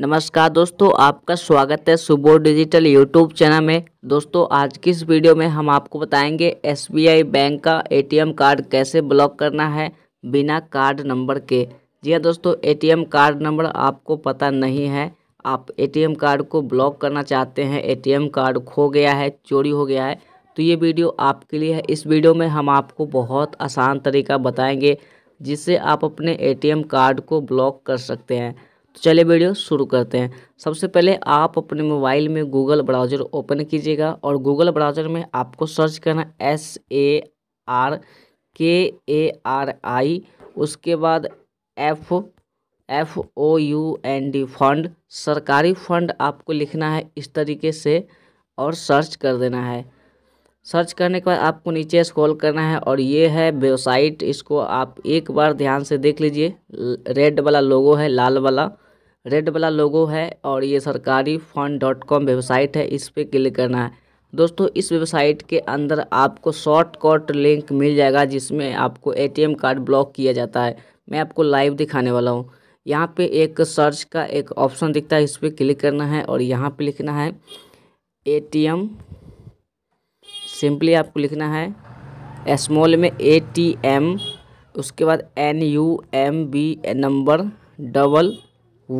नमस्कार दोस्तों आपका स्वागत है सुबो डिजिटल यूट्यूब चैनल में दोस्तों आज की इस वीडियो में हम आपको बताएंगे एसबीआई बैंक का एटीएम कार्ड कैसे ब्लॉक करना है बिना कार्ड नंबर के जी हाँ दोस्तों एटीएम कार्ड नंबर आपको पता नहीं है आप एटीएम कार्ड को ब्लॉक करना चाहते हैं एटीएम कार्ड खो गया है चोरी हो गया है तो ये वीडियो आपके लिए है इस वीडियो में हम आपको बहुत आसान तरीका बताएँगे जिससे आप अपने ए कार्ड को ब्लॉक कर सकते हैं तो चलिए वीडियो शुरू करते हैं सबसे पहले आप अपने मोबाइल में गूगल ब्राउज़र ओपन कीजिएगा और गूगल ब्राउज़र में आपको सर्च करना एस ए आर के ए आर आई उसके बाद F F O U N D fund सरकारी फंड आपको लिखना है इस तरीके से और सर्च कर देना है सर्च करने के बाद आपको नीचे स्क्रॉल करना है और ये है वेबसाइट इसको आप एक बार ध्यान से देख लीजिए रेड वाला लोगो है लाल वाला रेड वाला लोगो है और ये सरकारी फंड डॉट कॉम वेबसाइट है इस पर क्लिक करना है दोस्तों इस वेबसाइट के अंदर आपको शॉर्टकट लिंक मिल जाएगा जिसमें आपको एटीएम कार्ड ब्लॉक किया जाता है मैं आपको लाइव दिखाने वाला हूँ यहाँ पे एक सर्च का एक ऑप्शन दिखता है इस पर क्लिक करना है और यहाँ पे लिखना है एटीएम सिंपली आपको लिखना है स्मॉल में ए टी एम उसके बाद N U M B number double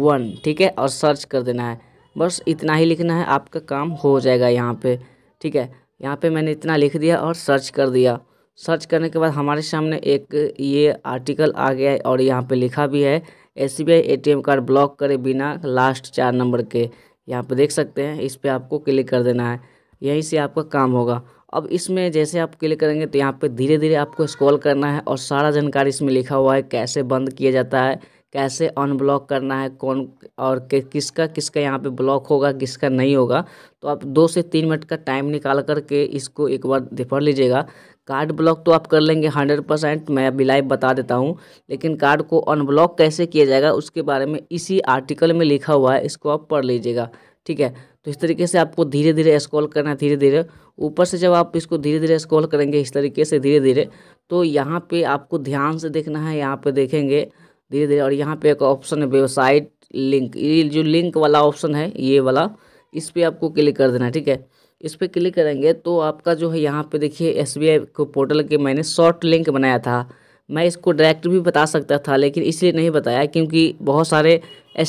one ठीक है और सर्च कर देना है बस इतना ही लिखना है आपका काम हो जाएगा यहाँ पे ठीक है यहाँ पे मैंने इतना लिख दिया और सर्च कर दिया सर्च करने के बाद हमारे सामने एक ये आर्टिकल आ गया है और यहाँ पे लिखा भी है S B I A card block करे बिना लास्ट चार नंबर के यहाँ पे देख सकते हैं इस पर आपको क्लिक कर देना है यहीं से आपका काम होगा अब इसमें जैसे आप क्लिक करेंगे तो यहाँ पे धीरे धीरे आपको स्क्रॉल करना है और सारा जानकारी इसमें लिखा हुआ है कैसे बंद किया जाता है कैसे अनब्लॉक करना है कौन और कि, किसका किसका यहाँ पे ब्लॉक होगा किसका नहीं होगा तो आप दो से तीन मिनट का टाइम निकाल करके इसको एक बार पढ़ लीजिएगा कार्ड ब्लॉक तो आप कर लेंगे हंड्रेड परसेंट मैं अभी लाइव बता देता हूँ लेकिन कार्ड को अनब्लॉक कैसे किया जाएगा उसके बारे में इसी आर्टिकल में लिखा हुआ है इसको आप पढ़ लीजिएगा ठीक है तो इस तरीके से आपको धीरे धीरे स्क्रॉल करना है धीरे धीरे ऊपर से जब आप इसको धीरे धीरे स्क्रॉल करेंगे इस तरीके से धीरे धीरे तो यहाँ पे आपको ध्यान से देखना है यहाँ पे देखेंगे धीरे धीरे और यहाँ पे एक ऑप्शन है वेबसाइट लिंक ये जो लिंक वाला ऑप्शन है ये वाला इस पर आपको क्लिक कर देना है ठीक है इस पर क्लिक करेंगे तो आपका जो है यहाँ पर देखिए एस बी को पोर्टल के मैंने शॉर्ट लिंक बनाया था मैं इसको डायरेक्ट भी बता सकता था लेकिन इसलिए नहीं बताया क्योंकि बहुत सारे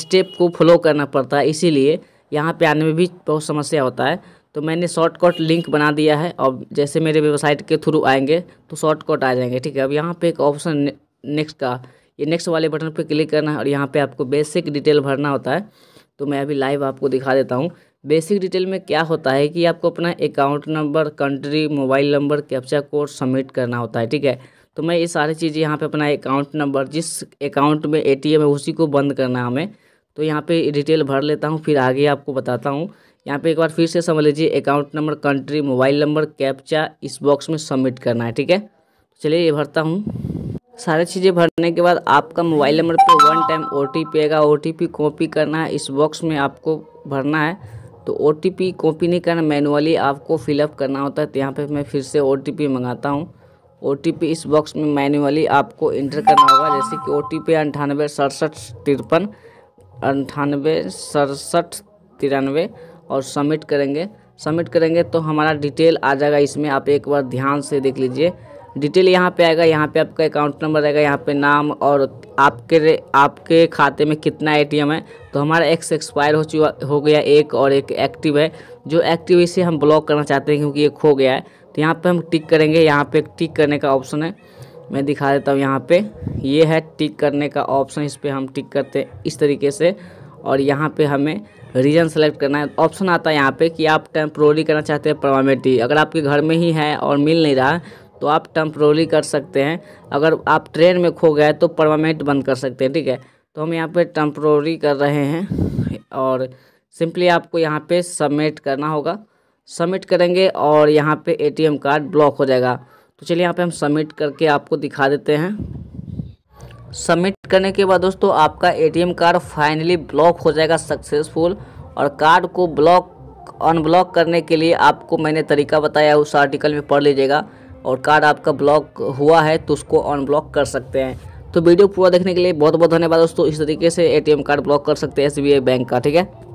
स्टेप को फॉलो करना पड़ता है इसीलिए यहाँ पे आने में भी बहुत समस्या होता है तो मैंने शॉर्टकट लिंक बना दिया है अब जैसे मेरे वेबसाइट के थ्रू आएंगे तो शॉर्टकट आ जाएंगे ठीक है अब यहाँ पे एक ऑप्शन ने, नेक्स्ट का ये नेक्स्ट वाले बटन पे क्लिक करना है और यहाँ पे आपको बेसिक डिटेल भरना होता है तो मैं अभी लाइव आपको दिखा देता हूँ बेसिक डिटेल में क्या होता है कि आपको अपना account number country mobile number captcha code submit करना होता है ठीक है तो मैं ये सारी चीज़ें यहाँ पर अपना अकाउंट नंबर जिस अकाउंट में ए है उसी को बंद करना है हमें तो यहाँ पे डिटेल भर लेता हूँ फिर आगे आपको बताता हूँ यहाँ पे एक बार फिर से समझ लीजिए account number country mobile number captcha इस बॉक्स में सबमिट करना है ठीक है तो चलिए ये भरता हूँ सारे चीज़ें भरने के बाद आपका मोबाइल नंबर पे one time O T P आएगा ओ टी पी कॉपी करना है इस बॉक्स में आपको भरना है तो ओ टी पी कॉपी नहीं करना मैनुअली आपको फिलअप करना होता है तो यहाँ पर मैं फिर से ओ टी पी मंगाता हूँ ओ टी पी इस बॉक्स में मैनुअली आपको इंटर करना होगा जैसे कि ओ टी पी अंठानवे सड़सठ तिरपन अंठानवे सड़सठ तिरानवे और सबमिट करेंगे सबमिट करेंगे तो हमारा डिटेल आ जाएगा इसमें आप एक बार ध्यान से देख लीजिए डिटेल यहाँ पे आएगा यहाँ पे आपका अकाउंट नंबर रहेगा यहाँ पे नाम और आपके आपके खाते में कितना एटीएम है तो हमारा एक्स एक्सपायर हो चुका हो गया एक और एक एक्टिव है जो एक्टिव इसे हम ब्लॉक करना चाहते हैं क्योंकि ये खो गया है तो यहाँ पे हम टिक करेंगे यहाँ पे टिक करने का ऑप्शन है मैं दिखा देता हूँ यहाँ पर ये है टिक करने का ऑप्शन इस पर हम टिक करते हैं इस तरीके से और यहाँ पर हमें रीजन सेलेक्ट करना है ऑप्शन आता है यहाँ पे कि आप टेम्प्रोरी करना चाहते हैं परमानेंटली अगर आपके घर में ही है और मिल नहीं रहा तो आप टेम्प्रोरी कर सकते हैं अगर आप ट्रेन में खो गए तो परमानेंट बंद कर सकते हैं ठीक है तो हम यहाँ पे टेम्प्रोरी कर रहे हैं और सिंपली आपको यहाँ पे सबमिट करना होगा सबमिट करेंगे और यहाँ पे एटीएम कार्ड ब्लॉक हो जाएगा तो चलिए यहाँ पे हम सबमिट करके आपको दिखा देते हैं सबमिट करने के बाद दोस्तों आपका एटीएम कार्ड फाइनली ब्लॉक हो जाएगा सक्सेसफुल और कार्ड को ब्लॉक अनब्लॉक करने के लिए आपको मैंने तरीका बताया उस आर्टिकल में पढ़ लीजिएगा और कार्ड आपका ब्लॉक हुआ है तो उसको अनब्लॉक कर सकते हैं तो वीडियो पूरा देखने के लिए बहुत बहुत धन्यवाद दोस्तों इस तरीके से एटीएम कार्ड ब्लॉक कर सकते हैं एसबीआई बैंक का ठीक है